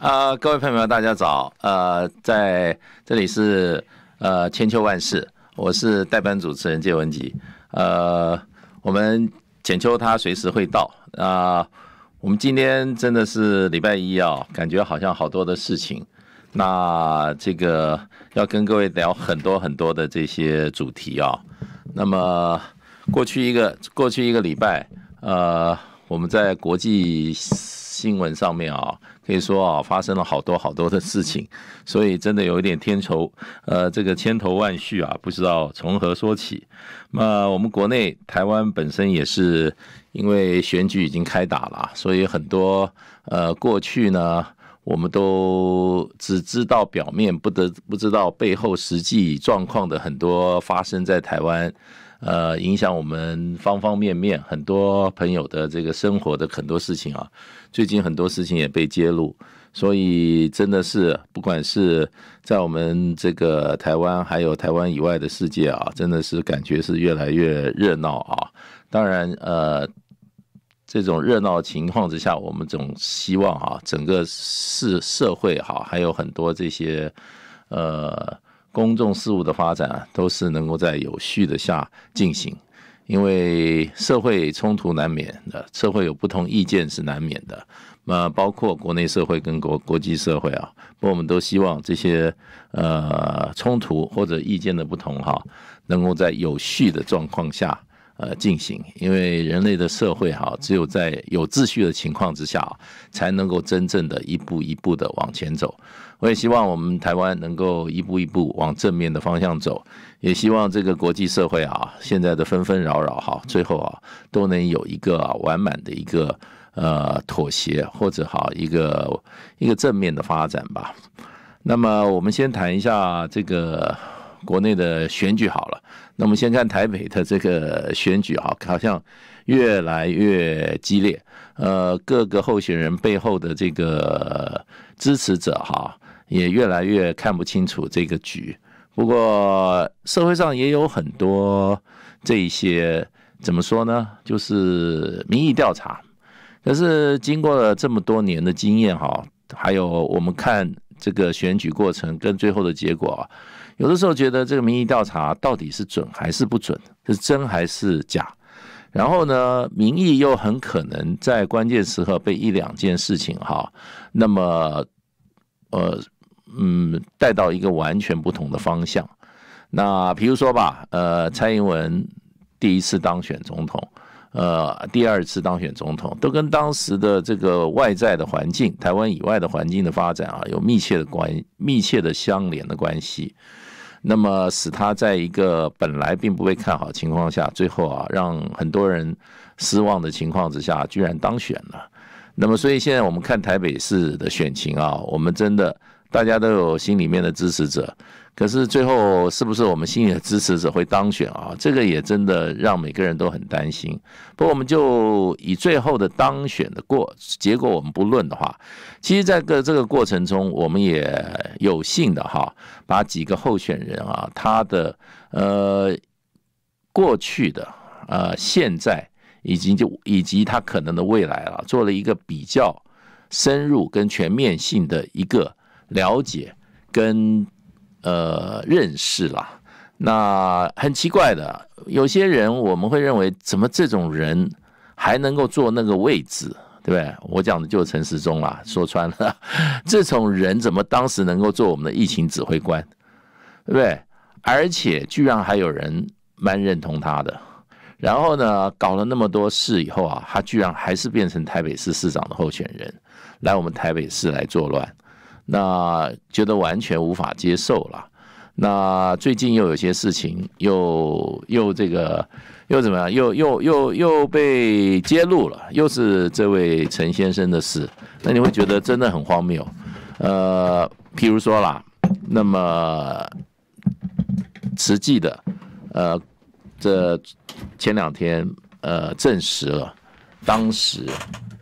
啊，各位朋友们，大家早！呃，在这里是呃千秋万世，我是代班主持人谢文吉。呃，我们浅秋他随时会到。那我们今天真的是礼拜一啊，感觉好像好多的事情。那这个要跟各位聊很多很多的这些主题啊。那么过去一个过去一个礼拜，呃，我们在国际新闻上面啊。可以说啊，发生了好多好多的事情，所以真的有一点天愁，呃，这个千头万绪啊，不知道从何说起。那我们国内台湾本身也是因为选举已经开打了，所以很多呃过去呢，我们都只知道表面，不得不知道背后实际状况的很多发生在台湾，呃，影响我们方方面面，很多朋友的这个生活的很多事情啊。最近很多事情也被揭露，所以真的是，不管是在我们这个台湾，还有台湾以外的世界啊，真的是感觉是越来越热闹啊。当然，呃，这种热闹情况之下，我们总希望啊，整个是社会哈，还有很多这些呃公众事务的发展，都是能够在有序的下进行。因为社会冲突难免的，社会有不同意见是难免的。那包括国内社会跟国国际社会啊，我们都希望这些呃冲突或者意见的不同哈，能够在有序的状况下呃进行。因为人类的社会哈，只有在有秩序的情况之下，才能够真正的一步一步的往前走。我也希望我们台湾能够一步一步往正面的方向走。也希望这个国际社会啊，现在的纷纷扰扰哈，最后啊，都能有一个完满的一个呃妥协，或者哈一个一个正面的发展吧。那么，我们先谈一下这个国内的选举好了。那我们先看台北的这个选举哈，好像越来越激烈。呃，各个候选人背后的这个支持者哈，也越来越看不清楚这个局。不过社会上也有很多这一些，怎么说呢？就是民意调查，可是经过了这么多年的经验哈，还有我们看这个选举过程跟最后的结果，有的时候觉得这个民意调查到底是准还是不准，是真还是假？然后呢，民意又很可能在关键时刻被一两件事情哈，那么呃。嗯，带到一个完全不同的方向。那比如说吧，呃，蔡英文第一次当选总统，呃，第二次当选总统，都跟当时的这个外在的环境、台湾以外的环境的发展啊，有密切的关、密切的相连的关系。那么，使他在一个本来并不被看好情况下，最后啊，让很多人失望的情况之下，居然当选了。那么，所以现在我们看台北市的选情啊，我们真的。大家都有心里面的支持者，可是最后是不是我们心里的支持者会当选啊？这个也真的让每个人都很担心。不过我们就以最后的当选的过结果我们不论的话，其实在这个这个过程中，我们也有幸的哈，把几个候选人啊，他的呃过去的呃现在以及就以及他可能的未来啊，做了一个比较深入跟全面性的一个。了解跟呃认识啦，那很奇怪的，有些人我们会认为，怎么这种人还能够坐那个位置，对不对？我讲的就是陈时中啦，说穿了，这种人怎么当时能够做我们的疫情指挥官，对不对？而且居然还有人蛮认同他的，然后呢，搞了那么多事以后啊，他居然还是变成台北市市长的候选人，来我们台北市来作乱。那觉得完全无法接受了。那最近又有些事情，又又这个又怎么样？又又又又被揭露了，又是这位陈先生的事。那你会觉得真的很荒谬。呃，譬如说啦，那么实际的，呃，这前两天呃证实了，当时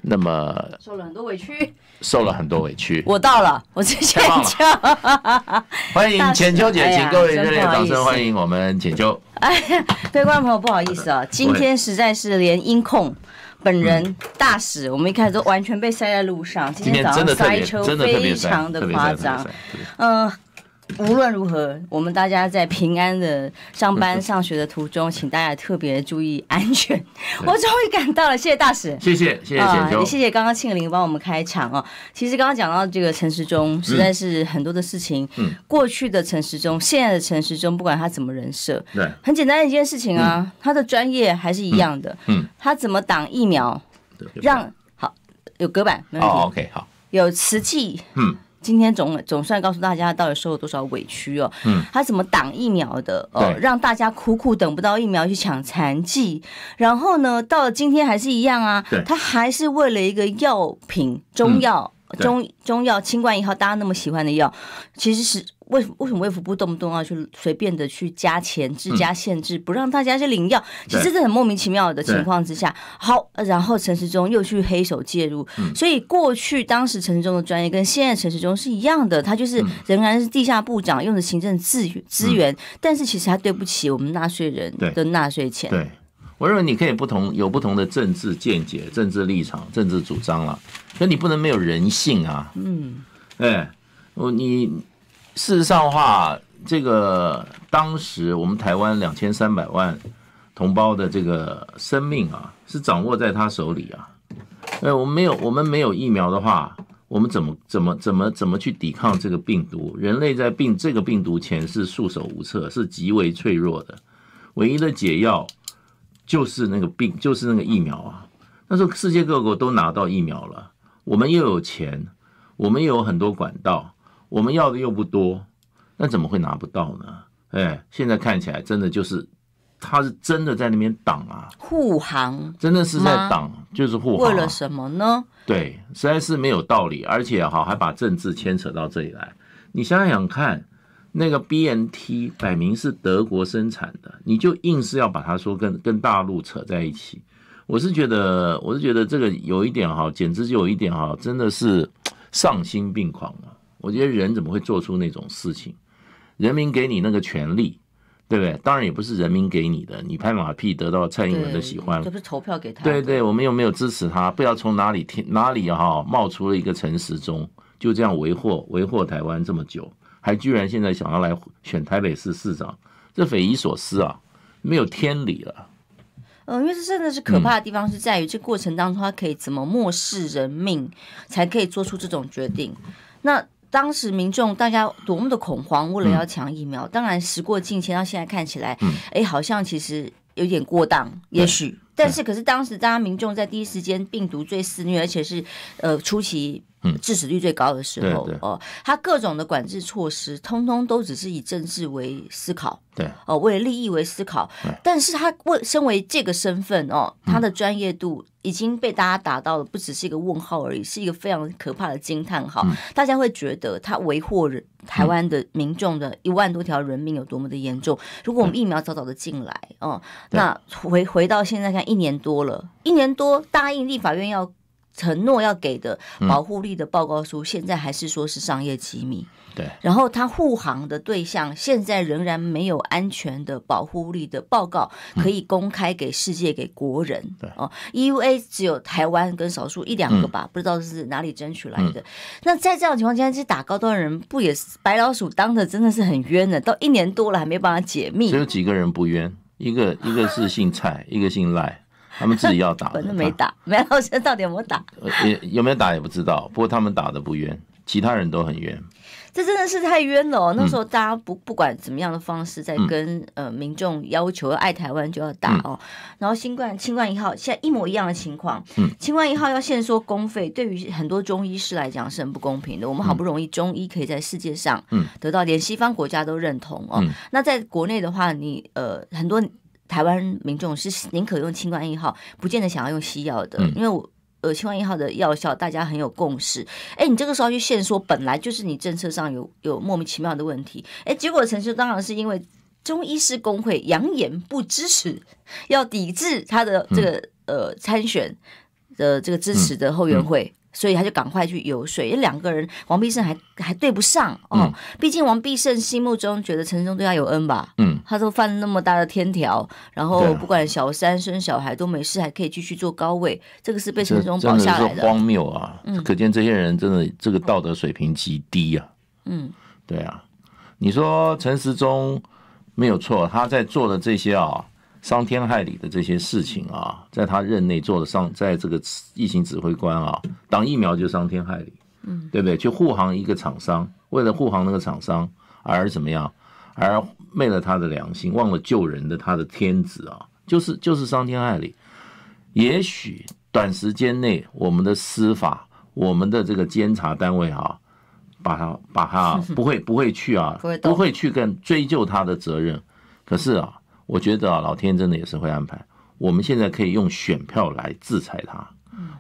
那么受了很多委屈。受了很多委屈。我到了，我是钱秋。欢迎浅秋姐，请各位热烈掌声欢迎我们浅秋。哎呀，位观众朋友不好意思啊，今天实在是连音控本人大使，我们一开始都完全被塞在路上，今天早上塞车，非常的夸张。嗯。无论如何，我们大家在平安的上班、上学的途中，请大家特别注意安全。我终于赶到了，谢谢大使，谢谢，谢谢简也谢谢刚刚庆玲帮我们开场哦。其实刚刚讲到这个陈时中，实在是很多的事情。嗯，过去的陈时中，现在的陈时中，不管他怎么人设，对，很简单一件事情啊，他的专业还是一样的。嗯，他怎么挡疫苗？让好有隔板没问题。好，OK，好，有瓷器。嗯。今天总总算告诉大家，到底受了多少委屈哦！嗯，他怎么挡疫苗的哦？让大家苦苦等不到疫苗去抢残疾，然后呢，到了今天还是一样啊！对，他还是为了一个药品，中药、中中药、清冠一号，大家那么喜欢的药，其实是。为什么为什么卫福部动不动要去随便的去加钱制加限制，不让大家去领药？其实这很莫名其妙的情况之下，好，然后陈时中又去黑手介入，所以过去当时陈时中的专业跟现在陈时中是一样的，他就是仍然是地下部长用的行政资资源，但是其实他对不起我们纳税人的纳税钱。对我认为你可以不同有不同的政治见解、政治立场、政治主张了，可你不能没有人性啊。嗯，哎，我你。事实上的话，这个当时我们台湾两千三百万同胞的这个生命啊，是掌握在他手里啊。哎，我们没有，我们没有疫苗的话，我们怎么怎么怎么怎么去抵抗这个病毒？人类在病这个病毒前是束手无策，是极为脆弱的。唯一的解药就是那个病，就是那个疫苗啊。那时候世界各国都拿到疫苗了，我们又有钱，我们又有很多管道。我们要的又不多，那怎么会拿不到呢？哎，现在看起来真的就是，他是真的在那边挡啊，护航，真的是在挡，就是护航。为了什么呢？对，实在是没有道理，而且哈，还把政治牵扯到这里来。你想想看，那个 BNT 摆明是德国生产的，你就硬是要把它说跟跟大陆扯在一起，我是觉得，我是觉得这个有一点哈，简直就有一点哈，真的是丧心病狂啊！我觉得人怎么会做出那种事情？人民给你那个权利，对不对？当然也不是人民给你的，你拍马屁得到蔡英文的喜欢，不是投票给他。对对，我们又没有支持他，不知道从哪里听哪里哈冒出了一个陈时中，就这样为祸为祸台湾这么久，还居然现在想要来选台北市市长，这匪夷所思啊！没有天理了。嗯，因为这真的是可怕的地方，是在于这过程当中，他可以怎么漠视人命，才可以做出这种决定？那。当时民众大家多么的恐慌，为了要抢疫苗。当然时过境迁，到现在看起来，哎，好像其实有点过当，也许。但是可是当时大家民众在第一时间，病毒最肆虐，而且是呃初期。嗯，致死率最高的时候，哦，他各种的管制措施，通通都只是以政治为思考，对，哦，为了利益为思考。但是他为身为这个身份，哦，他的专业度已经被大家打到了，不只是一个问号而已，是一个非常可怕的惊叹号。大家会觉得他为祸人台湾的民众的一万多条人命有多么的严重？如果我们疫苗早早的进来，哦，那回回到现在看，一年多了，一年多答应立法院要。承诺要给的保护力的报告书，现在还是说是商业机密。对。然后他护航的对象，现在仍然没有安全的保护力的报告可以公开给世界、给国人。对。哦，EUA 只有台湾跟少数一两个吧，不知道是哪里争取来的。那在这样情况下，这打高端人不也是白老鼠当的，真的是很冤的。到一年多了，还没办法解密。只有几个人不冤，一个一个是姓蔡，一个姓赖。他们自己要打，反正没打，没。我师到底有没有打？也有没有打也不知道。不过他们打的不冤，其他人都很冤。这真的是太冤了。那时候大家不不管怎么样的方式，在跟呃民众要求，爱台湾就要打哦。然后新冠、新冠一号现在一模一样的情况。嗯，新冠一号要限缩公费，对于很多中医师来讲是很不公平的。我们好不容易中医可以在世界上，嗯，得到连西方国家都认同哦。那在国内的话，你呃很多。台湾民众是宁可用清冠一号，不见得想要用西药的，因为我呃清冠一号的药效大家很有共识。哎，你这个时候去现说，本来就是你政策上有有莫名其妙的问题。哎，结果陈述当然是因为中医师工会扬言不支持，要抵制他的这个呃参选的这个支持的后援会。所以他就赶快去游说，因为两个人王必胜还还对不上哦，毕竟王必胜心目中觉得陈忠对他有恩吧，嗯，他都犯了那么大的天条，然后不管小三生小孩都没事，还可以继续做高位，这个是被陈忠保下来的，荒谬啊！嗯，可见这些人真的这个道德水平极低啊，嗯，对啊，你说陈时忠没有错，他在做的这些啊。伤天害理的这些事情啊，在他任内做的伤，在这个疫情指挥官啊，打疫苗就伤天害理，嗯，对不对？去护航一个厂商，为了护航那个厂商而怎么样，而昧了他的良心，忘了救人的他的天职啊，就是就是伤天害理。也许短时间内，我们的司法，我们的这个监察单位啊，把他把他 不会不会去啊，不会去跟追究他的责任。可是啊。我觉得啊，老天真的也是会安排。我们现在可以用选票来制裁他，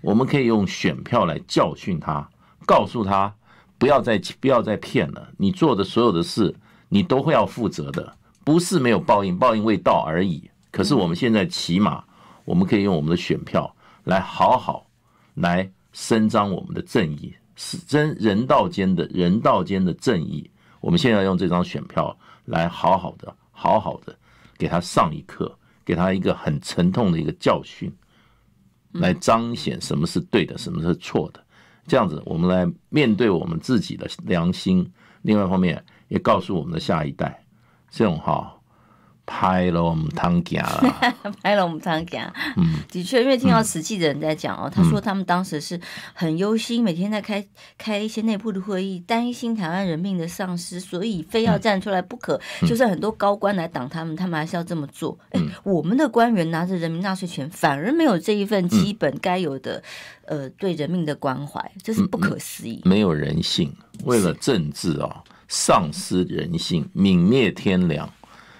我们可以用选票来教训他，告诉他不要再不要再骗了。你做的所有的事，你都会要负责的，不是没有报应，报应未到而已。可是我们现在起码，我们可以用我们的选票来好好来伸张我们的正义，是真人道间的、人道间的正义。我们现在用这张选票来好好的、好好的。给他上一课，给他一个很沉痛的一个教训，来彰显什么是对的，什么是错的。这样子，我们来面对我们自己的良心；另外一方面，也告诉我们的下一代，这种哈。拍了我们汤家 了，拍了我们汤家，嗯，的确，因为听到实际的人在讲哦，他说他们当时是很忧心，每天在开开一些内部的会议，担心台湾人命的丧失，所以非要站出来不可。就算很多高官来挡他们，他们还是要这么做。哎，我们的官员拿着人民纳税钱，反而没有这一份基本该有的，呃，对人命的关怀，这是不可思议，没有人性，为了政治啊，丧失人性，泯灭天良。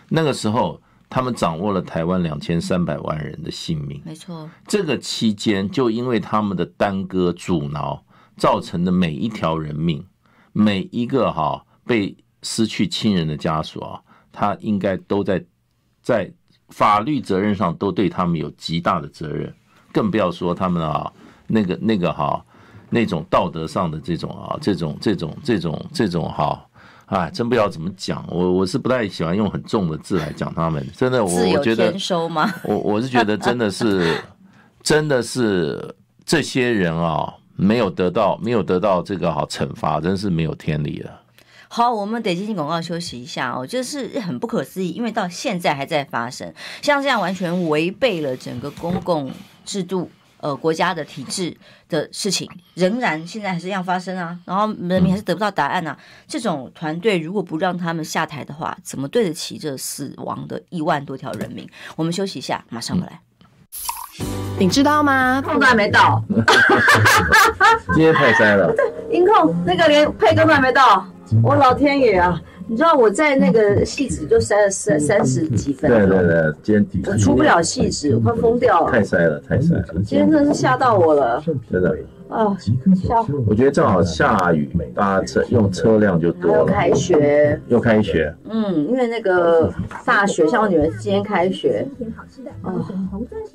那个时候，他们掌握了台湾两千三百万人的性命。没错，这个期间就因为他们的耽搁、阻挠造成的每一条人命，每一个哈被失去亲人的家属啊，他应该都在在法律责任上都对他们有极大的责任，更不要说他们啊那个那个哈那种道德上的这种啊这种这种这种这种哈。啊，真不要怎么讲。我我是不太喜欢用很重的字来讲他们。真的，我我觉得，我我是觉得真的是，真的是这些人啊，没有得到没有得到这个好惩罚，真是没有天理了。好，我们得进行广告休息一下哦。就是很不可思议，因为到现在还在发生，像这样完全违背了整个公共制度。呃，国家的体制的事情仍然现在还是一样发生啊，然后人民还是得不到答案啊。这种团队如果不让他们下台的话，怎么对得起这死亡的一万多条人民？我们休息一下，马上回来。你知道吗？控都还没到，天太删了。对，音控那个连配都本还没到，我老天爷啊！你知道我在那个戏子就塞了三三十几分对对对，今天底我出不了子，我快疯掉了，太塞了，太塞了，今天真是吓到我了，真的。哦，我觉得正好下雨，大家车用车辆就多了。又开学，又开学。嗯，因为那个大学校里面今天开学，哦，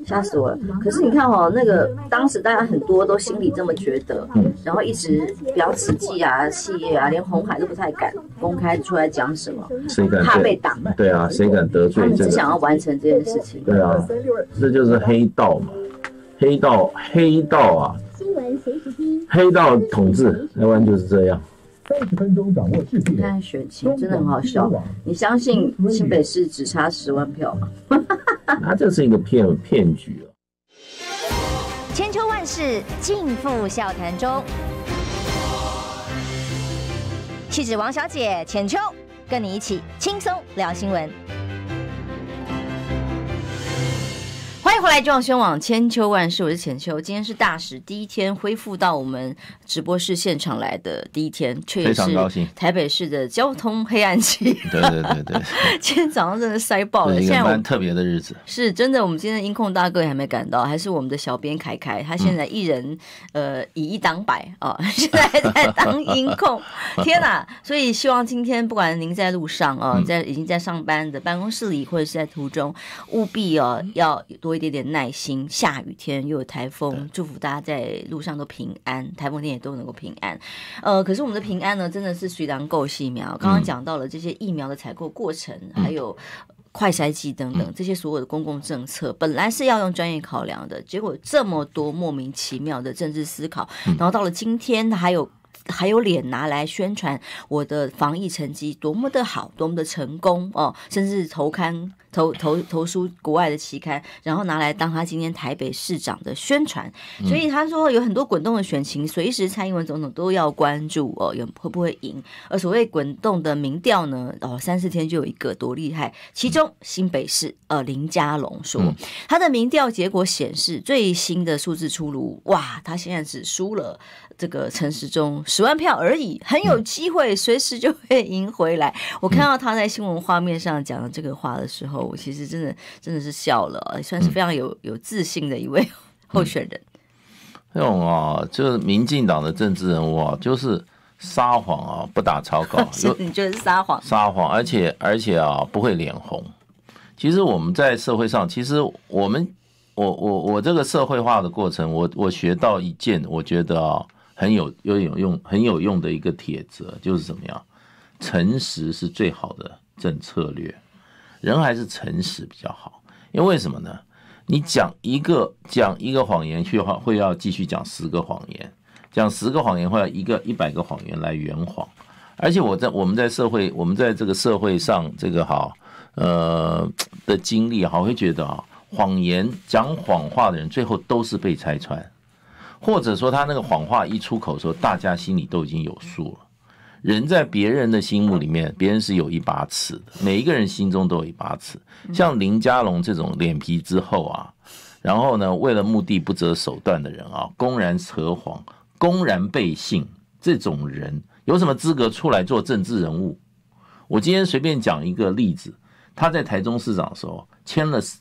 吓死我了。可是你看哈，那个当时大家很多都心里这么觉得，然后一直比较死寂啊、戏业啊，连红海都不太敢公开出来讲什么，怕被挡。对啊，谁敢得罪？他们只想要完成这件事情。对啊，这就是黑道嘛，黑道，黑道啊。黑道统治，台湾就是这样。三十分钟掌握世界。看选情，真的很好笑。你相信新北市只差十万票吗？那这是一个骗骗局哦。千秋万世尽付笑谈中。气质王小姐浅秋，跟你一起轻松聊新闻。欢迎回来，中央新闻千秋万事，我是千秋。今天是大使第一天，恢复到我们直播室现场来的第一天，确实非常高兴。台北市的交通黑暗期，对对对对。今天早上真的塞爆了，现在特别的日子是真的。我们今天音控大哥还没赶到，还是我们的小编凯凯，他现在一人呃以一当百啊，现在还在当音控。天哪！所以希望今天不管您在路上啊，在已经在上班的办公室里，或者是在途中，务必哦要多。一点点耐心。下雨天又有台风，祝福大家在路上都平安，台风天也都能够平安。呃，可是我们的平安呢，真的是虽然够细苗。刚刚讲到了这些疫苗的采购过程，还有快筛剂等等，这些所有的公共政策本来是要用专业考量的，结果这么多莫名其妙的政治思考，然后到了今天还有还有脸拿来宣传我的防疫成绩多么的好，多么的成功哦，甚至投刊。投投投书国外的期刊，然后拿来当他今天台北市长的宣传，所以他说有很多滚动的选情，随时蔡英文总统都要关注哦，有会不会赢？而所谓滚动的民调呢，哦，三四天就有一个，多厉害！其中新北市呃林佳龙说，他的民调结果显示最新的数字出炉，哇，他现在只输了这个陈时中十万票而已，很有机会，随时就会赢回来。我看到他在新闻画面上讲的这个话的时候。我其实真的真的是笑了，算是非常有有自信的一位 候选人。这种啊，就是民进党的政治人物啊，就是撒谎啊，不打草稿。你就是撒谎？撒谎，而且而且啊，不会脸红。其实我们在社会上，其实我们我我我这个社会化的过程，我我学到一件，我觉得啊，很有又有用，很有用的一个铁则，就是怎么样，诚实是最好的政策略。人还是诚实比较好，因为什么呢？你讲一个讲一个谎言，去话会要继续讲十个谎言，讲十个谎言，会要一个一百个谎言来圆谎。而且我在我们在社会，我们在这个社会上，这个好呃的经历，好会觉得啊，谎言讲谎话的人，最后都是被拆穿，或者说他那个谎话一出口的时候，大家心里都已经有数了。人在别人的心目里面，别人是有一把尺的。每一个人心中都有一把尺。像林家龙这种脸皮之厚啊，然后呢，为了目的不择手段的人啊，公然扯谎，公然背信，这种人有什么资格出来做政治人物？我今天随便讲一个例子，他在台中市长的时候签了几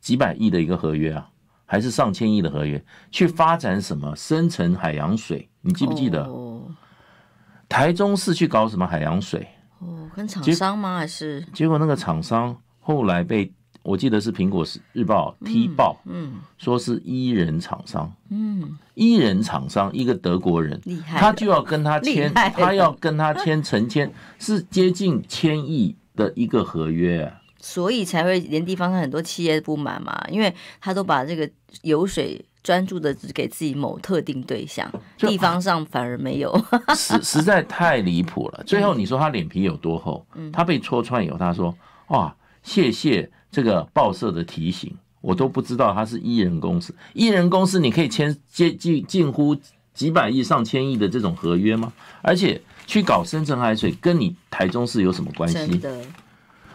几百亿的一个合约啊，还是上千亿的合约，去发展什么深层海洋水，你记不记得？台中市去搞什么海洋水？哦，跟厂商吗？还是结果那个厂商后来被我记得是《苹果日日报》踢爆，嗯，说是伊人厂商，嗯，伊人厂商一个德国人，他就要跟他签，他要跟他签成千，是接近千亿的一个合约，所以才会连地方上很多企业不满嘛，因为他都把这个油水。专注的只给自己某特定对象，地方上反而没有，实实在太离谱了。最后你说他脸皮有多厚？他被戳穿以后，他说：“哇，谢谢这个报社的提醒，我都不知道他是艺人公司。艺人公司你可以签近近近乎几百亿、上千亿的这种合约吗？而且去搞深圳海水，跟你台中市有什么关系？”真的，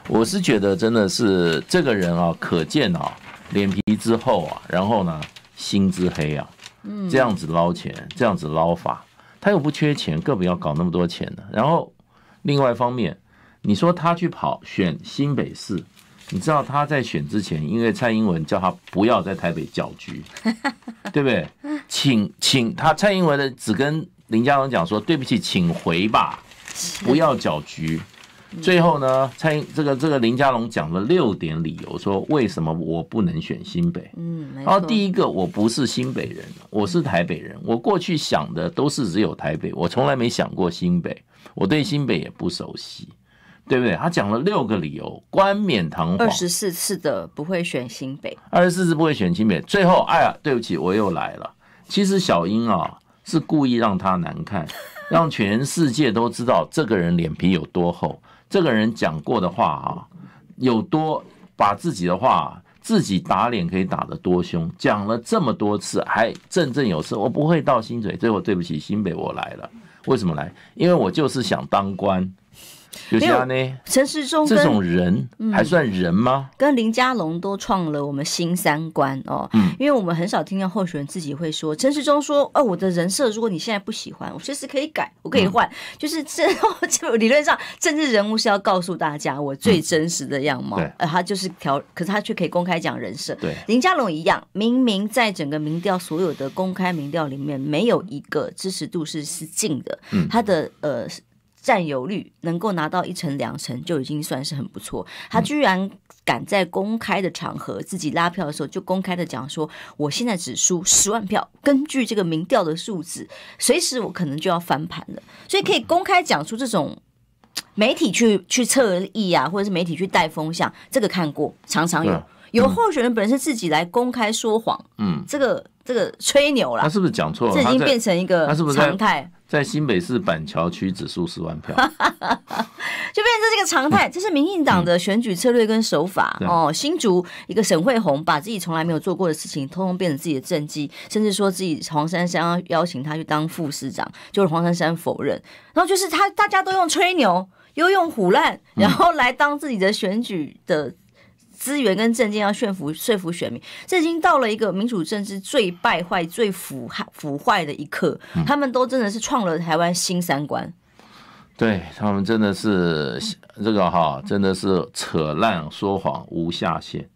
我是觉得真的是这个人啊，可见啊，脸皮之厚啊，然后呢？心之黑啊，这样子捞钱，这样子捞法，他又不缺钱，更不要搞那么多钱了。然后另外一方面，你说他去跑选新北市，你知道他在选之前，因为蔡英文叫他不要在台北搅局，对不对？请请他，蔡英文的只跟林佳龙讲说，对不起，请回吧，不要搅局。最后呢，蔡英这个这个林佳龙讲了六点理由，说为什么我不能选新北？嗯，然后第一个，我不是新北人，我是台北人，我过去想的都是只有台北，我从来没想过新北，我对新北也不熟悉，对不对？他讲了六个理由，冠冕堂皇，二十四次的不会选新北，二十四次不会选新北。最后，哎呀，对不起，我又来了。其实小英啊，是故意让他难看，让全世界都知道这个人脸皮有多厚。这个人讲过的话啊，有多把自己的话自己打脸可以打得多凶，讲了这么多次还振振有词，我不会到新嘴，最后对不起新北我来了，为什么来？因为我就是想当官。就是他呢？陈世忠这种人还算人吗？跟林佳龙都创了我们新三观哦。嗯，因为我们很少听到候选人自己会说，陈世忠说：“哦，我的人设，如果你现在不喜欢，我随时可以改，我可以换。”就是这，就 理论上，政治人物是要告诉大家我最真实的样貌。对，他就是调，可是他却可以公开讲人设。对，林佳龙一样，明明在整个民调所有的公开民调里面，没有一个支持度是是近的。嗯，他的呃。占有率能够拿到一成两成就已经算是很不错。他居然敢在公开的场合自己拉票的时候就公开的讲说，我现在只输十万票，根据这个民调的数字，随时我可能就要翻盘了。所以可以公开讲出这种媒体去去测意啊，或者是媒体去带风向，这个看过常常有。有候选人本身自己来公开说谎，嗯，这个这个吹牛了。他是不是讲错了？这已经变成一个常态。在新北市板桥区指数十万票，就变成这个常态。这是民进党的选举策略跟手法哦。新竹一个沈惠红把自己从来没有做过的事情，通通变成自己的政绩，甚至说自己黄珊珊要邀请他去当副市长，就是黄珊珊否认。然后就是他，大家都用吹牛，又用胡烂，然后来当自己的选举的。资源跟政见要炫服说服选民，这已经到了一个民主政治最败坏、最腐坏腐坏的一刻。他们都真的是创了台湾新三观，对他们真的是这个哈，真的是扯烂说谎无下限。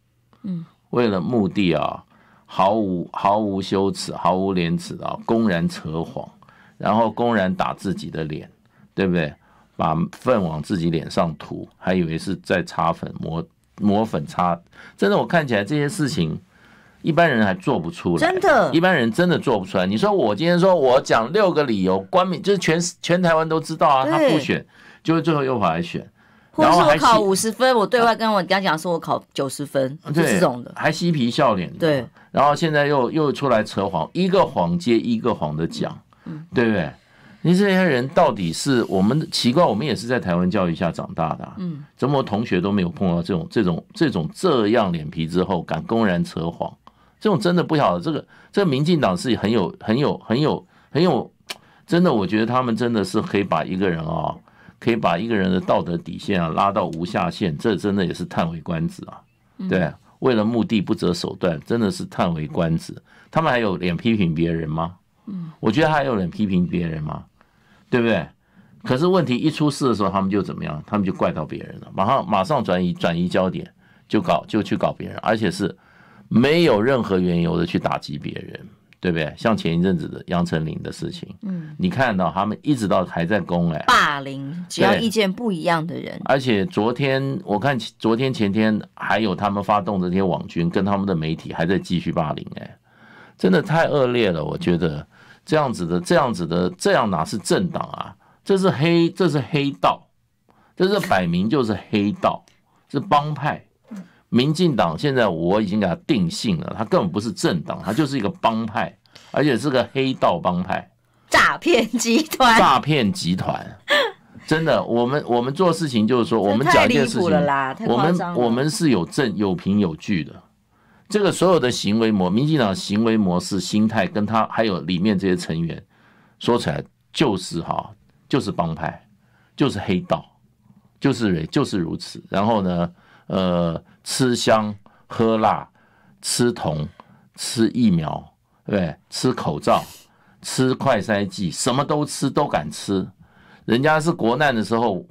嗯，为了目的啊，毫无毫无羞耻、毫无廉耻啊，公然扯谎，然后公然打自己的脸，对不对？把粪往自己脸上涂，还以为是在擦粉抹抹粉擦，真的，我看起来这些事情，一般人还做不出来，真的，一般人真的做不出来。你说我今天说我讲六个理由，官民就是全 全台湾都知道啊，他不选，就是最后又跑来选，然后还考五十分，我对外跟我家讲说我考九十分，是这种的，还嬉皮笑脸的，对，然后现在又又出来扯谎，一个谎接一个谎的讲，对不对？你这些人到底是我们奇怪？我们也是在台湾教育下长大的，嗯，怎么同学都没有碰到这种这种这种这样脸皮之后敢公然扯谎？这种真的不晓得这个这个民进党是很有很有很有很有，真的我觉得他们真的是可以把一个人啊，可以把一个人的道德底线啊拉到无下限，这真的也是叹为观止啊！对，为了目的不择手段，真的是叹为观止。他们还有脸批评别人吗？嗯，我觉得还有脸批评别人吗？对不对？可是问题一出事的时候，他们就怎么样？他们就怪到别人了，马上马上转移转移焦点，就搞就去搞别人，而且是没有任何缘由的去打击别人，对不对？像前一阵子的杨丞琳的事情，嗯，你看到他们一直到还在攻哎，霸凌只要意见不一样的人，而且昨天我看昨天前天还有他们发动的那些网军跟他们的媒体还在继续霸凌哎，真的太恶劣了，我觉得。这样子的，这样子的，这样哪是政党啊？这是黑，这是黑道，这是摆明就是黑道，是帮派。民进党现在我已经给他定性了，他根本不是政党，他就是一个帮派，而且是个黑道帮派，诈骗集团，诈骗集团。真的，我们我们做事情就是说，我们讲一件事情，我们我们是有证、有凭、有据的。这个所有的行为模，民进党行为模式、心态，跟他还有里面这些成员，说起来就是哈，就是帮派，就是黑道，就是人，就是如此。然后呢，呃，吃香喝辣，吃铜，吃疫苗，对对？吃口罩，吃快筛剂，什么都吃，都敢吃。人家是国难的时候，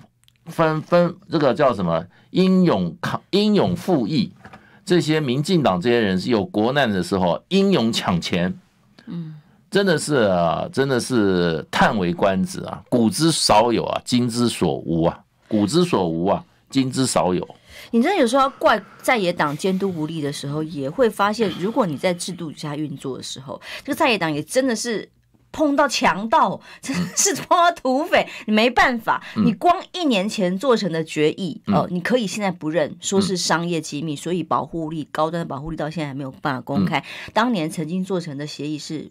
分分这个叫什么？英勇抗，英勇赴义。这些民进党这些人是有国难的时候英勇抢钱，嗯，真的是，真的是叹为观止啊，古之少有啊，今之所无啊，古之所无啊，今之少有。你真的有时候要怪在野党监督无力的时候，也会发现，如果你在制度下运作的时候，这个在野党也真的是。碰到强盗，真是碰到土匪，你 没办法。你光一年前做成的决议，哦，你可以现在不认，说是商业机密，所以保护力高端的保护力到现在还没有办法公开。当年曾经做成的协议是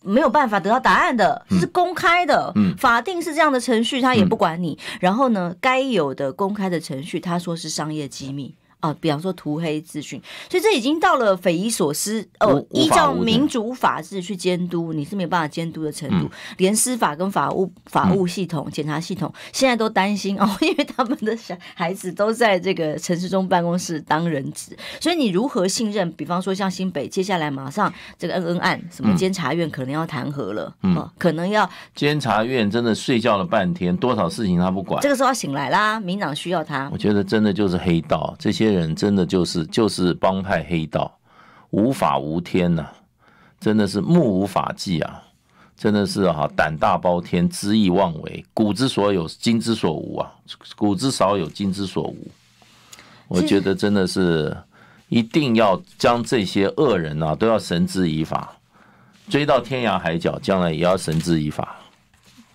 没有办法得到答案的，是公开的，嗯，法定是这样的程序，他也不管你。然后呢，该有的公开的程序，他说是商业机密。啊，比方说涂黑资讯，所以这已经到了匪夷所思。哦，依照民主法治去监督，你是没办法监督的程度。连司法跟法务法务系统、检察系统现在都担心哦，因为他们的小孩子都在这个城市中办公室当人质，所以你如何信任？比方说像新北，接下来马上这个恩恩案，什么监察院可能要弹劾了，哦，可能要监察院真的睡觉了半天，多少事情他不管。这个时候醒来啦，民长需要他。我觉得真的就是黑道这些。人真的就是就是帮派黑道，无法无天呐，真的是目无法纪啊，真的是哈胆大包天、恣意妄为，古之所有，今之所无啊，古之少有，今之所无。我觉得真的是一定要将这些恶人呐，都要绳之以法，追到天涯海角，将来也要绳之以法。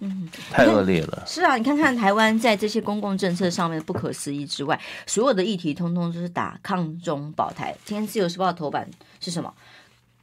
嗯，太恶劣了。是啊，你看看台湾在这些公共政策上面不可思议之外，所有的议题通通都是打抗中保台。今天自由时报头版是什么？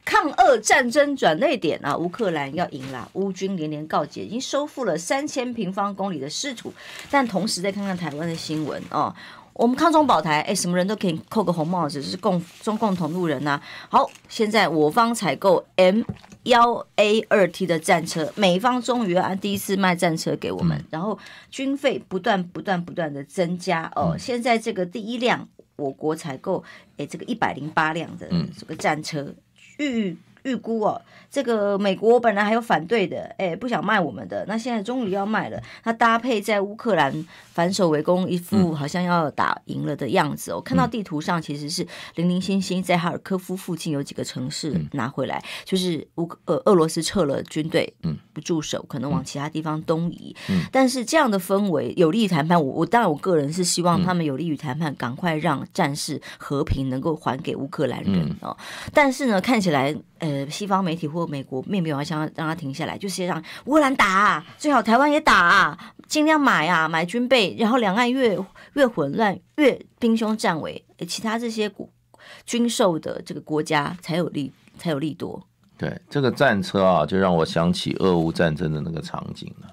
抗俄战争转捩点啊，乌克兰要赢了，乌军连连告捷，已经收复了三千平方公里的失土。但同时再看看台湾的新闻啊。我们康中宝台，哎，什么人都可以扣个红帽子，是共中共同路人呐。好，现在我方采购 M 幺 A 二 T 的战车，美方终于啊第一次卖战车给我们，然后军费不断不断不断的增加哦。现在这个第一辆我国采购，哎，这个一百零八辆的这个战车，嗯。预估哦，这个美国本来还有反对的，哎，不想卖我们的，那现在终于要卖了。他搭配在乌克兰反手围攻，一副好像要打赢了的样子。我看到地图上其实是零零星星，在哈尔科夫附近有几个城市拿回来，就是乌呃俄罗斯撤了军队，嗯，不住手，可能往其他地方东移。但是这样的氛围有利于谈判。我我当然我个人是希望他们有利于谈判，赶快让战事和平能够还给乌克兰人哦。但是呢，看起来。呃，西方媒体或美国代表，想让他停下来，就是让乌克兰打，啊，最好台湾也打，啊，尽量买啊，买军备，然后两岸越越混乱，越兵凶战危，其他这些国军售的这个国家才有利，才有利多。对这个战车啊，就让我想起俄乌战争的那个场景了，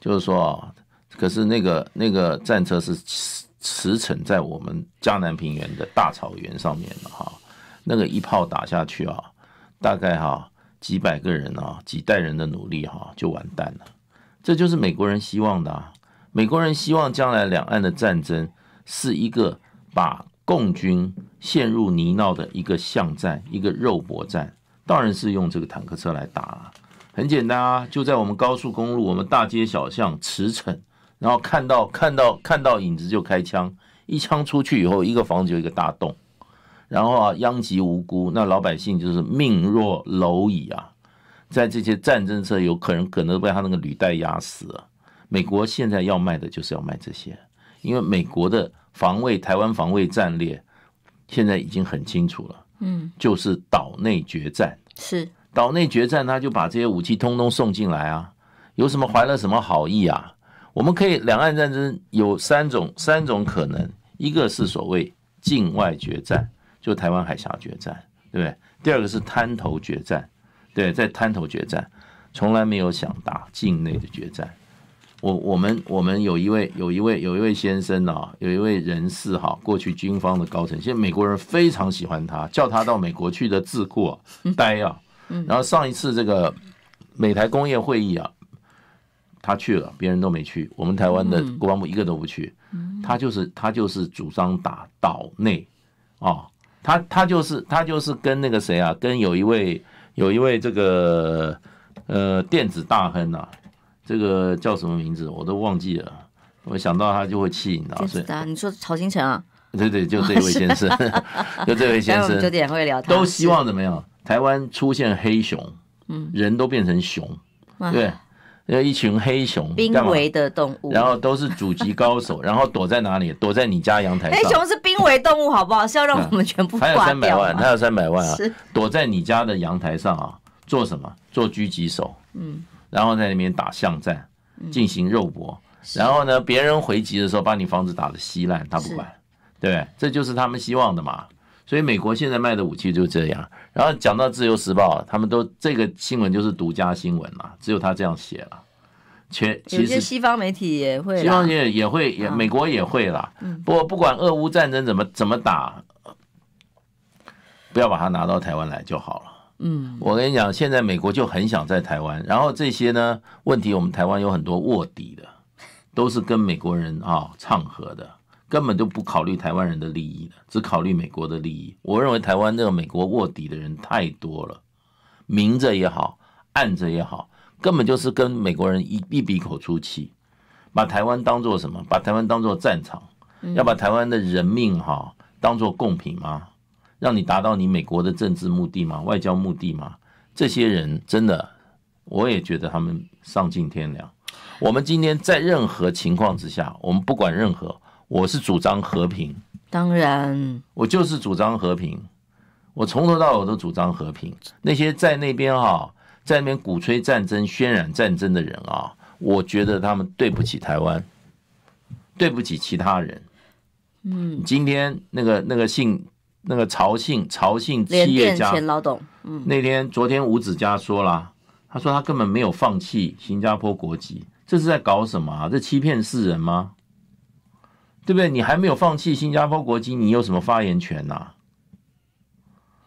就是说啊，可是那个那个战车是驰骋在我们江南平原的大草原上面的哈，那个一炮打下去啊。大概哈几百个人啊，几代人的努力哈就完蛋了。这就是美国人希望的。啊。美国人希望将来两岸的战争是一个把共军陷入泥淖的一个巷战、一个肉搏战，当然是用这个坦克车来打了。很简单啊，就在我们高速公路、我们大街小巷驰骋，然后看到看到看到影子就开枪，一枪出去以后，一个房子有一个大洞。然后啊，殃及无辜，那老百姓就是命若蝼蚁啊！在这些战争车有可能可能被他那个履带压死。美国现在要卖的就是要卖这些，因为美国的防卫台湾防卫战略现在已经很清楚了，嗯，就是岛内决战。是岛内决战，他就把这些武器通通送进来啊！有什么怀了什么好意啊？我们可以两岸战争有三种三种可能，一个是所谓境外决战。就台湾海峡决战，对不对？第二个是滩头决战，对，在滩头决战，从来没有想打境内的决战。我我们我们有一位有一位有一位先生啊，有一位人士哈，过去军方的高层，现在美国人非常喜欢他，叫他到美国去的智库呆啊。然后上一次这个美台工业会议啊，他去了，别人都没去，我们台湾的国防部一个都不去。他就是他就是主张打岛内啊。他他就是他就是跟那个谁啊，跟有一位有一位这个呃电子大亨呐，这个叫什么名字我都忘记了，我想到他就会气，你知是啊，你说曹星辰啊？对对，就这位先生，就这位先生。九点会聊。都希望怎么样？台湾出现黑熊，嗯，人都变成熊，对。要一群黑熊，濒危的动物，然后都是狙击高手，然后躲在哪里？躲在你家阳台。黑熊是濒危动物，好不好？是要让我们全部。还有三百万，他有三百万啊！躲在你家的阳台上啊，做什么？做狙击手，嗯，然后在那边打巷战，进行肉搏。然后呢，别人回击的时候，把你房子打的稀烂，他不管，对对？这就是他们希望的嘛。所以美国现在卖的武器就这样。然后讲到《自由时报》，他们都这个新闻就是独家新闻嘛，只有他这样写了。全其实西方媒体也会，西方也也会，也美国也会啦。不过不管俄乌战争怎么怎么打，不要把它拿到台湾来就好了。嗯。我跟你讲，现在美国就很想在台湾。然后这些呢问题，我们台湾有很多卧底的，都是跟美国人啊唱和的。根本就不考虑台湾人的利益只考虑美国的利益。我认为台湾这个美国卧底的人太多了，明着也好，暗着也好，根本就是跟美国人一一笔口出气，把台湾当做什么？把台湾当做战场？要把台湾的人命哈当做贡品吗？让你达到你美国的政治目的吗？外交目的吗？这些人真的，我也觉得他们丧尽天良。我们今天在任何情况之下，我们不管任何。我是主张和平，当然，我就是主张和平。我从头到尾都主张和平。那些在那边哈，在那边鼓吹战争、渲染战争的人啊，我觉得他们对不起台湾，对不起其他人。嗯，今天那个那个姓那个曹姓曹姓企业家，嗯，那天昨天吴子嘉说了，他说他根本没有放弃新加坡国籍，这是在搞什么啊？这欺骗世人吗？对不对？你还没有放弃新加坡国籍，你有什么发言权啊？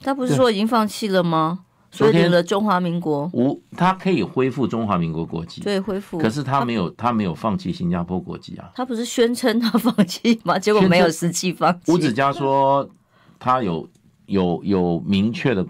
他不是说已经放弃了吗？所以定了中华民国。无，他可以恢复中华民国国籍，对，恢复。可是他没有，他没有放弃新加坡国籍啊。他不是宣称他放弃吗？结果没有实际放弃。吴子嘉说，他有有有明确的。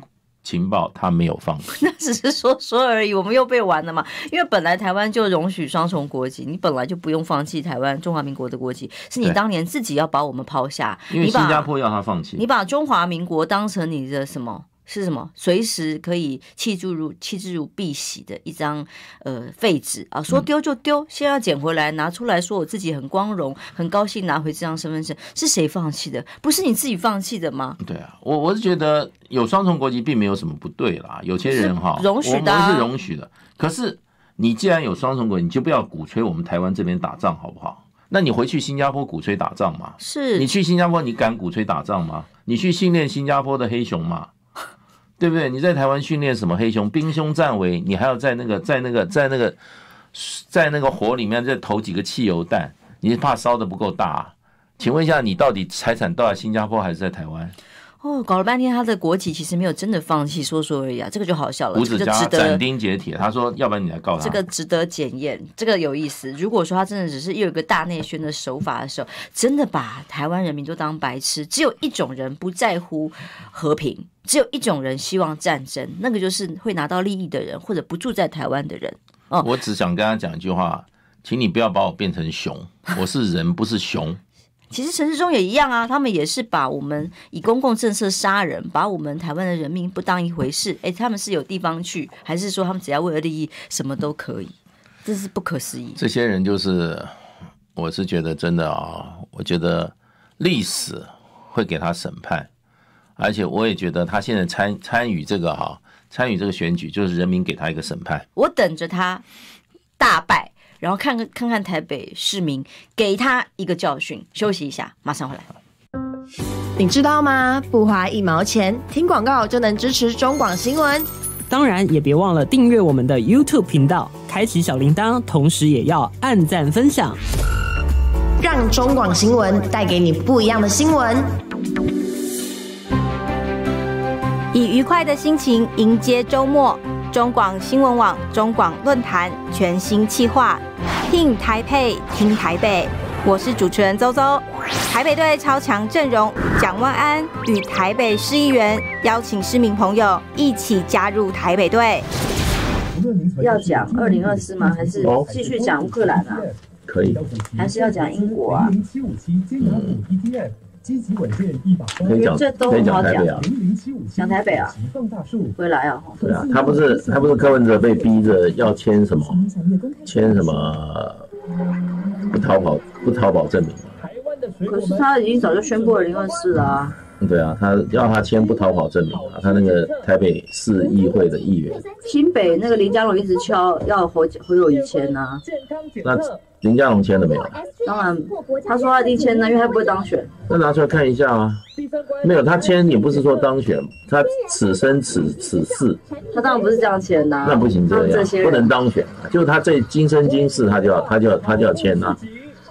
情报他没有放，那只是说说而已。我们又被玩了嘛？因为本来台湾就容许双重国籍，你本来就不用放弃台湾中华民国的国籍，是你当年自己要把我们抛下。因为新加坡要他放弃，你把中华民国当成你的什么？是什么？随时可以弃之如弃之如敝屣的一张呃废纸啊！说丢就丢，先要捡回来拿出来说，我自己很光荣，很高兴拿回这张身份证。是谁放弃的？不是你自己放弃的吗？对啊，我我是觉得有双重国籍并没有什么不对啦。有些人哈，容许的，是容许的。可是你既然有双重国，籍，你就不要鼓吹我们台湾这边打仗好不好？那你回去新加坡鼓吹打仗嘛？是你去新加坡，你敢鼓吹打仗吗？你去训练新加坡的黑熊吗？对不对？你在台湾训练什么黑熊兵？凶战危，你还要在那个在那个在那个在那个火里面再投几个汽油弹？你是怕烧的不够大？请问一下，你到底财产到了新加坡还是在台湾？哦，搞了半天，他的国企其实没有真的放弃，说说而已啊，这个就好笑了。谷子佳斩钉截铁，他说：“要不然你来告他。”这个值得检验，这个有意思。如果说他真的只是又一个大内宣的手法的时候，真的把台湾人民都当白痴。只有一种人不在乎和平，只有一种人希望战争，那个就是会拿到利益的人，或者不住在台湾的人。哦，我只想跟他讲一句话，请你不要把我变成熊，我是人，不是熊。其实陈世忠也一样啊，他们也是把我们以公共政策杀人，把我们台湾的人民不当一回事。哎，他们是有地方去，还是说他们只要为了利益什么都可以？这是不可思议。这些人就是，我是觉得真的啊，我觉得历史会给他审判，而且我也觉得他现在参参与这个哈，参与这个选举，就是人民给他一个审判。我等着他大败。然后看看看台北市民给他一个教训，休息一下，马上回来。你知道吗？不花一毛钱，听广告就能支持中广新闻。当然也别忘了订阅我们的 YouTube 频道，开启小铃铛，同时也要按赞分享，让中广新闻带给你不一样的新闻。以愉快的心情迎接周末。中广新闻网、中广论坛全新企划，听台北，听台北，我是主持人周周。台北队超强阵容，蒋万安与台北市议员邀请市民朋友一起加入台北队。要讲二零二四吗？还是继续讲乌克兰啊？可以。还是要讲英国啊？可以讲，可以讲台北啊，讲台北啊，回来啊！对啊，他不是他不是柯文哲被逼着要签什么签什么不逃跑不逃跑证明？可是他已经早就宣布了零二四了啊！对啊，他要他签不逃跑证明啊，他那个台北市议会的议员，新北那个林佳龙一直敲要回回我一签呐，那。林佳龙签了没有？当然，他说他一经签了，因为他不会当选。那拿出来看一下啊！没有，他签也不是说当选，他此生此此世。他当然不是这样签的。那不行，这样不能当选。就他这今生今世，他要他要他要签啊！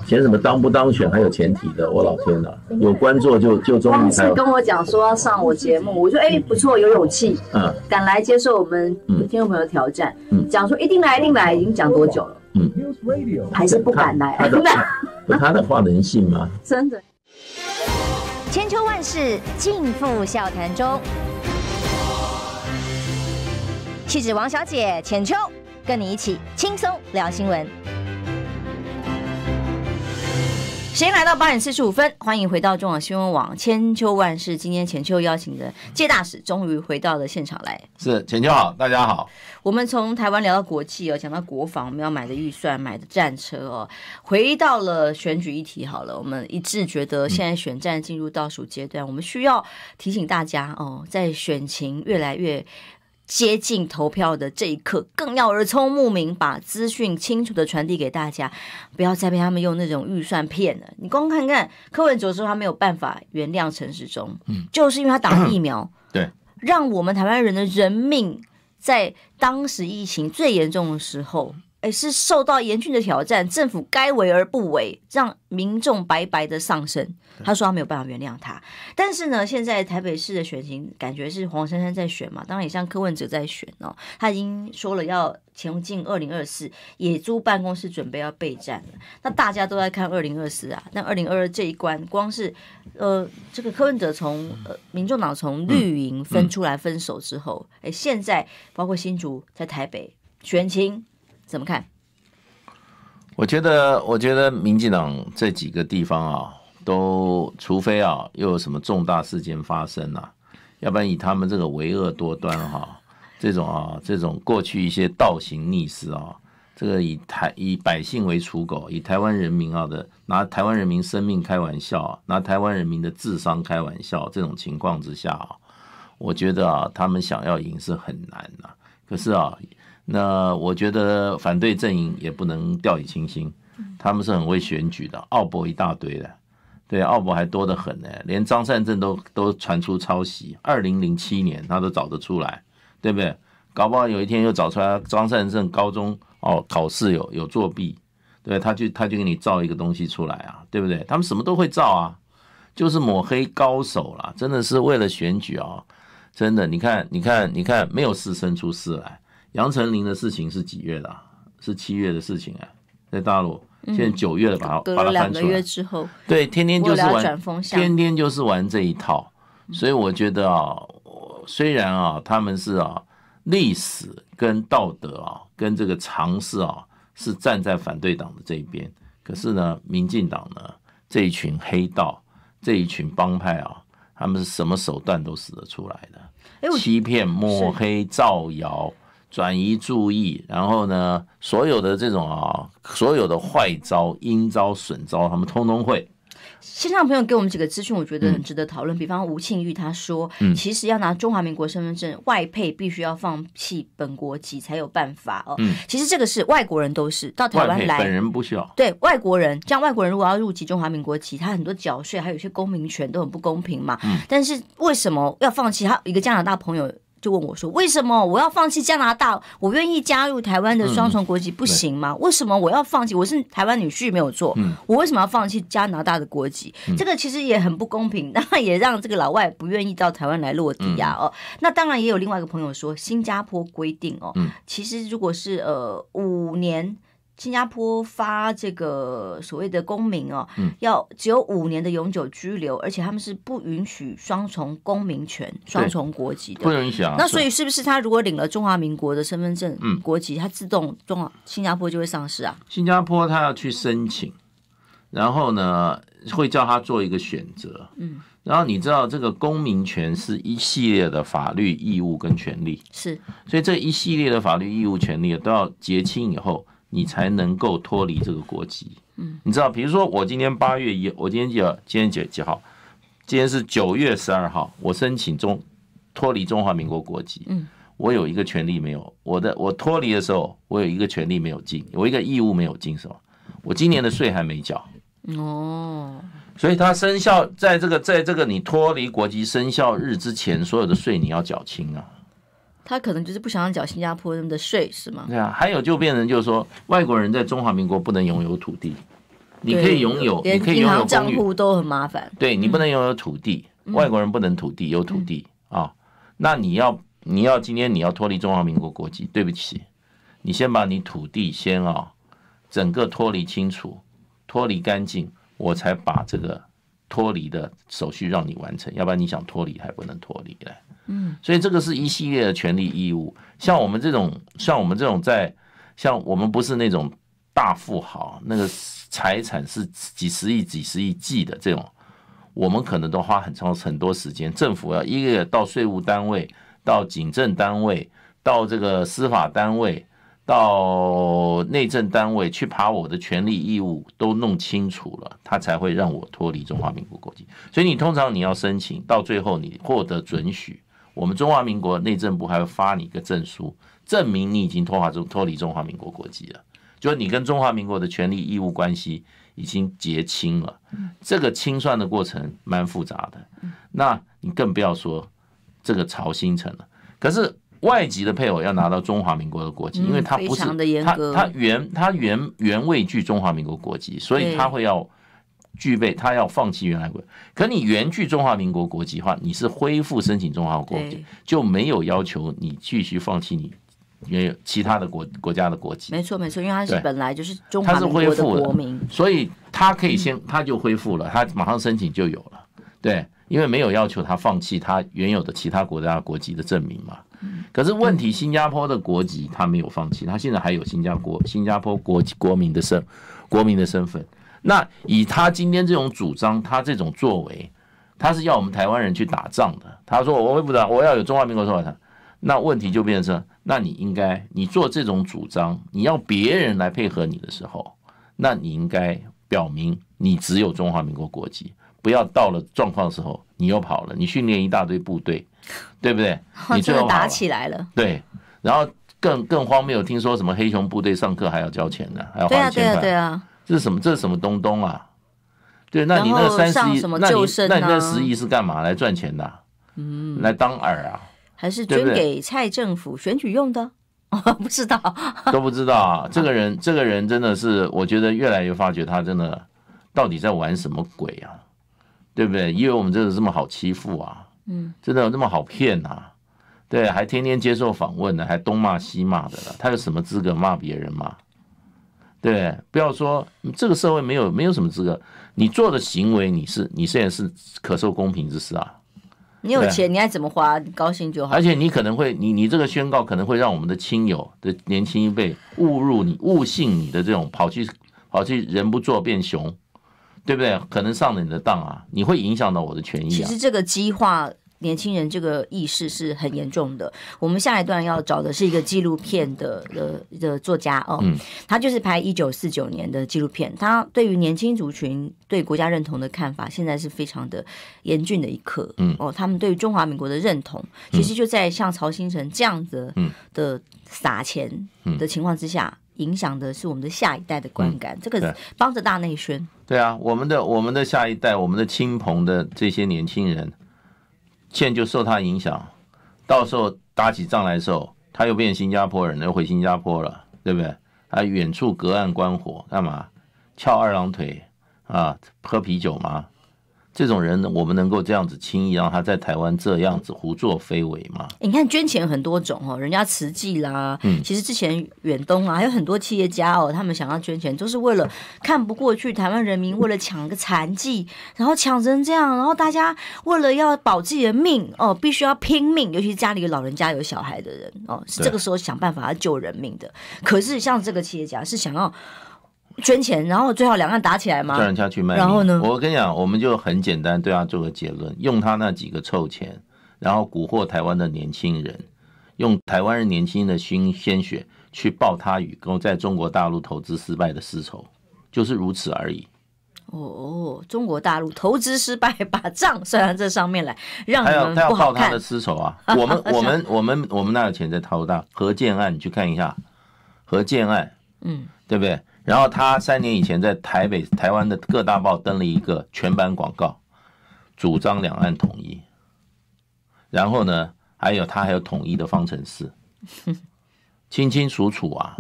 签什么当不当选还有前提的，我老天哪！有观众就就于。上次跟我讲说要上我节目，我说哎不错，有勇气，嗯，敢来接受我们听众朋友挑战，嗯，讲说一定来，一定来，已经讲多久了？还是不敢来。真的，他的话能信吗？真的，千秋万世尽付笑谈中。妻子王小姐浅秋，跟你一起轻松聊新闻。欢迎来到八点四十五分，欢迎回到中广新闻网千秋万世。今天千秋邀请的谢大使终于回到了现场来。是千秋好，大家好。我们从台湾聊到国际哦，讲到国防，我们要买的预算、买的战车哦，回到了选举议题。好了，我们一致觉得现在选战进入倒数阶段，我们需要提醒大家哦，在选情越来越。接近投票的这一刻，更要耳聪目明，把资讯清楚的传递给大家，不要再被他们用那种预算骗了。你光看看柯文哲说他没有办法原谅陈时中，嗯，就是因为他打疫苗，对，让我们台湾人的人命在当时疫情最严重的时候。是受到严峻的挑战，政府该为而不为，让民众白白的上升。他说他没有办法原谅他，但是呢，现在台北市的选情感觉是黄珊珊在选嘛，当然也像柯文哲在选哦。他已经说了要前进二零二四，野猪办公室准备要备战了。那大家都在看二零二四啊，但二零二二这一关，光是呃，这个柯文哲从呃民众党从绿营分出来分手之后，哎，现在包括新竹在台北选情。怎么看？我觉得，我觉得民进党这几个地方啊，都除非啊，又有什么重大事件发生呐？要不然以他们这个为恶多端哈，这种啊，这种过去一些倒行逆施啊，这个以台以百姓为刍狗，以台湾人民啊的拿台湾人民生命开玩笑，拿台湾人民的智商开玩笑，这种情况之下啊，我觉得啊，他们想要赢是很难呐。可是啊。那我觉得反对阵营也不能掉以轻心，他们是很会选举的，奥博一大堆的，对奥博还多得很呢，连张善政都都传出抄袭，二零零七年他都找得出来，对不对？搞不好有一天又找出来张善政高中哦考试有有作弊，对，他就他就给你造一个东西出来啊，对不对？他们什么都会造啊，就是抹黑高手啦，真的是为了选举啊，真的，你看，你看，你看，没有事生出事来。杨丞琳的事情是几月的？是七月的事情啊，在大陆现在九月了，把它把它翻出来。月之后，对，天天就是玩，天天就是玩这一套。所以我觉得啊，虽然啊，他们是啊，历史跟道德啊，跟这个常识啊，是站在反对党的这一边。可是呢，民进党呢这一群黑道，这一群帮派啊，他们是什么手段都使得出来的，欺骗、抹黑、造谣。转移注意，然后呢，所有的这种啊，所有的坏招、阴招、损招，他们通通会。线上朋友给我们几个资讯，我觉得很值得讨论。比方吴庆玉他说，其实要拿中华民国身份证外配，必须要放弃本国籍才有办法哦。其实这个是外国人都是到台湾来，本人不需要。对外国人，这样外国人如果要入籍中华民国籍，他很多缴税，还有一些公民权都很不公平嘛。但是为什么要放弃？他一个加拿大朋友。就问我说：“为什么我要放弃加拿大？我愿意加入台湾的双重国籍，不行吗？为什么我要放弃？我是台湾女婿，没有错。我为什么要放弃加拿大的国籍？这个其实也很不公平。那也让这个老外不愿意到台湾来落地呀。哦，那当然也有另外一个朋友说，新加坡规定哦，其实如果是呃五年。”新加坡发这个所谓的公民哦，要只有五年的永久居留，而且他们是不允许双重公民权、双重国籍的，不允许啊。那所以是不是他如果领了中华民国的身份证、国籍，他自动中新加坡就会上市啊？新加坡他要去申请，然后呢会叫他做一个选择。嗯，然后你知道这个公民权是一系列的法律义务跟权利，是，所以这一系列的法律义务、权利都要结清以后。你才能够脱离这个国籍。嗯，你知道，比如说我今天八月一，我今天几？号？今天几几号？今天是九月十二号。我申请中脱离中华民国国籍。嗯，我有一个权利没有，我的我脱离的时候，我有一个权利没有尽，我一个义务没有尽，是吧？我今年的税还没缴。哦，所以它生效在这个在这个你脱离国籍生效日之前，所有的税你要缴清啊。他可能就是不想缴新加坡人的税，是吗？对啊，还有就变成就是说，外国人在中华民国不能拥有土地，你可以拥有，你可以拥有。江湖账户都很麻烦。对，你不能拥有土地，外国人不能土地有土地啊。那你要你要今天你要脱离中华民国国籍，对不起，你先把你土地先啊整个脱离清楚，脱离干净，我才把这个脱离的手续让你完成，要不然你想脱离还不能脱离嘞。嗯，所以这个是一系列的权利义务。像我们这种，像我们这种在，像我们不是那种大富豪，那个财产是几十亿、几十亿计的这种，我们可能都花很长很多时间。政府要一个月到税务单位，到警政单位，到这个司法单位，到内政单位去把我的权利义务都弄清楚了，他才会让我脱离中华民国国籍。所以你通常你要申请，到最后你获得准许。我们中华民国内政部还会发你一个证书，证明你已经脱华中脱离中华民国国籍了，就是你跟中华民国的权利义务关系已经结清了。这个清算的过程蛮复杂的，那你更不要说这个曹新成了。可是外籍的配偶要拿到中华民国的国籍，因为他不是他他原他原原位具中华民国国籍，所以他会要。具备他要放弃原来国，可你原具中华民国国籍的话，你是恢复申请中华国籍，就没有要求你继续放弃你原有其他的国国家的国籍。没错没错，因为他是本来就是中华民国的国民，所以他可以先他就恢复了，他马上申请就有了。对，因为没有要求他放弃他原有的其他国家国籍的证明嘛。可是问题，新加坡的国籍他没有放弃，他现在还有新加坡新加坡国籍国民的身国民的身份。那以他今天这种主张，他这种作为，他是要我们台湾人去打仗的。他说：“我会护的，我要有中华民国说法。”那问题就变成：那你应该，你做这种主张，你要别人来配合你的时候，那你应该表明你只有中华民国国籍，不要到了状况的时候你又跑了。你训练一大堆部队，对不对？你最后打起来了。对，然后更更荒谬，听说什么黑熊部队上课还要交钱的，还要花几千块。这是什么？这是什么东东啊？对，那你那三十亿，那你那那十亿是干嘛来赚钱的？嗯，来当饵啊？还是捐给蔡政府选举用的？不知道，都不知道啊！这个人，这个人真的是，我觉得越来越发觉他真的到底在玩什么鬼啊？对不对？以为我们真的这么好欺负啊？嗯，真的有那么好骗啊？对，还天天接受访问呢，还东骂西骂的了，他有什么资格骂别人吗？对，不要说这个社会没有没有什么资格，你做的行为你是你现在是可受公平之事啊，你有钱你爱怎么花，高兴就好。而且你可能会，你你这个宣告可能会让我们的亲友的年轻一辈误入你误信你的这种跑去跑去人不做变熊，对不对？可能上了你的当啊，你会影响到我的权益。其实这个激化。年轻人这个意识是很严重的。我们下一段要找的是一个纪录片的的的作家哦，他就是拍一九四九年的纪录片。他对于年轻族群对国家认同的看法，现在是非常的严峻的一刻。嗯哦，他们对于中华民国的认同，其实就在像曹新成这样子的撒钱的情况之下，影响的是我们的下一代的观感。这个帮着大内宣。对啊，我们的我们的下一代，我们的亲朋的这些年轻人。欠就受他影响，到时候打起仗来时候，他又变新加坡人，又回新加坡了，对不对？他远处隔岸观火干嘛？翘二郎腿啊，喝啤酒吗？这种人，我们能够这样子轻易让他在台湾这样子胡作非为吗？你看捐钱很多种哦，人家慈济啦，嗯，其实之前远东啊，还有很多企业家哦，他们想要捐钱，都是为了看不过去台湾人民为了抢个残疾，然后抢成这样，然后大家为了要保自己的命哦，必须要拼命，尤其是家里有老人家有小孩的人哦，是这个时候想办法要救人命的。可是像这个企业家是想要。捐钱，然后最后两岸打起来吗？赚人家去卖然后呢？我跟你讲，我们就很简单，对他做个结论：用他那几个臭钱，然后蛊惑台湾的年轻人，用台湾人年轻的心鲜血去报他与在中国大陆投资失败的私仇，就是如此而已。哦哦，中国大陆投资失败，把账算到这上面来，让他要他要报他的私仇啊！我们 我们我们我们那有钱在掏大何建案，你去看一下何建案，嗯，对不对？然后他三年以前在台北、台湾的各大报登了一个全版广告，主张两岸统一。然后呢，还有他还有统一的方程式，清清楚楚啊，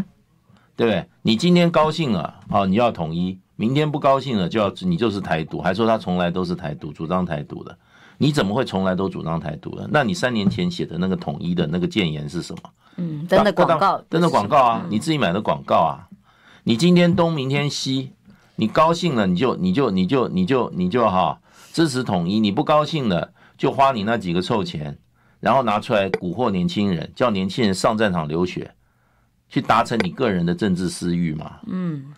对不对？你今天高兴了，哦，你要统一；明天不高兴了，就要你就是台独，还说他从来都是台独，主张台独的。你怎么会从来都主张台独的？那你三年前写的那个统一的那个建言是什么？嗯，登的广告，登的广告啊，你自己买的广告啊。你今天东，明天西，你高兴了你就你就你就你就你就哈支持统一，你不高兴了就花你那几个臭钱，然后拿出来蛊惑年轻人，叫年轻人上战场流血，去达成你个人的政治私欲嘛？嗯，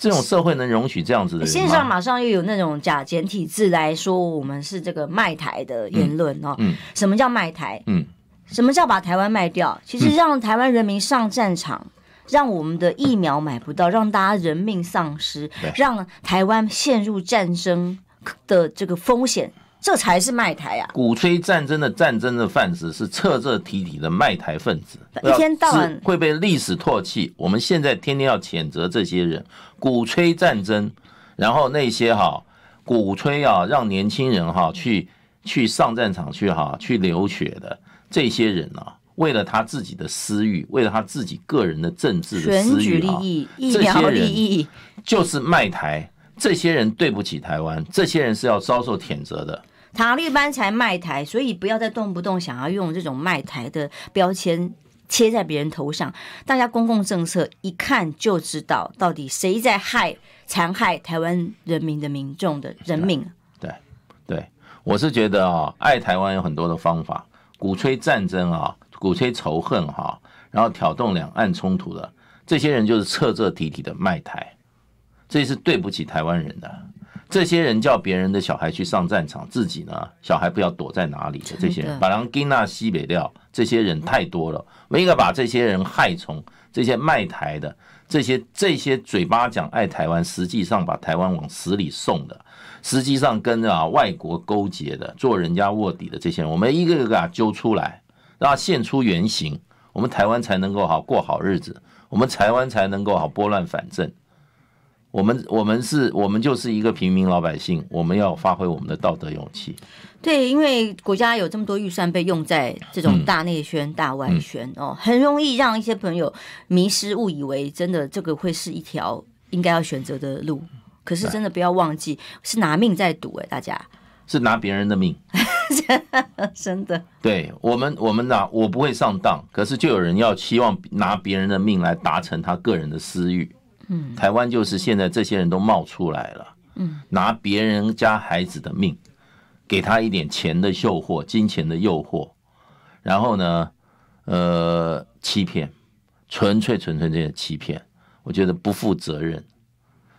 这种社会能容许这样子的？线上马上又有那种假简体字来说我们是这个卖台的言论哦。嗯，什么叫卖台？嗯，什么叫把台湾卖掉？其实让台湾人民上战场。让我们的疫苗买不到，让大家人命丧失，让台湾陷入战争的这个风险，这才是卖台啊！鼓吹战争的战争的贩子是彻彻底底的卖台分子，一天到晚会被历史唾弃。我们现在天天要谴责这些人，鼓吹战争，然后那些哈鼓吹啊让年轻人哈去去上战场去哈去流血的这些人呢？为了他自己的私欲，为了他自己个人的政治的私欲，疫苗些益，就是卖台，这些人对不起台湾，这些人是要遭受谴责的。塔利班才卖台，所以不要再动不动想要用这种卖台的标签贴在别人头上。大家公共政策一看就知道，到底谁在害、残害台湾人民的民众的人命。对对，我是觉得啊，爱台湾有很多的方法，鼓吹战争啊。鼓吹仇恨哈，然后挑动两岸冲突的这些人就是彻彻底底的卖台，这是对不起台湾人的。这些人叫别人的小孩去上战场，自己呢小孩不要躲在哪里的。这些人把狼给那西北料，这些人太多了，应该把这些人害虫、这些卖台的、这些这些嘴巴讲爱台湾，实际上把台湾往死里送的，实际上跟啊外国勾结的、做人家卧底的这些人，我们一个一个他揪出来。让现出原形，我们台湾才能够好过好日子，我们台湾才能够好拨乱反正。我们我们是我们就是一个平民老百姓，我们要发挥我们的道德勇气。对，因为国家有这么多预算被用在这种大内宣、大外宣哦，很容易让一些朋友迷失、误以为真的这个会是一条应该要选择的路。可是真的不要忘记，是拿命在赌哎，大家。是拿别人的命，真的。对我们，我们呢？我不会上当，可是就有人要希望拿别人的命来达成他个人的私欲。嗯，台湾就是现在这些人都冒出来了。嗯，拿别人家孩子的命，给他一点钱的诱惑，金钱的诱惑，然后呢，呃，欺骗，纯粹纯粹这些欺骗，我觉得不负责任。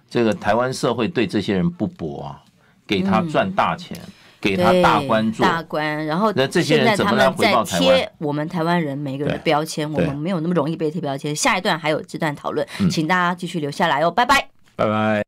这个台湾社会对这些人不薄啊。给他赚大钱，给他大关注，大官。然后那这些人怎么来回报台湾？贴我们台湾人每个人的标签，我们没有那么容易被贴标签。下一段还有这段讨论，请大家继续留下来哦，拜拜，拜拜。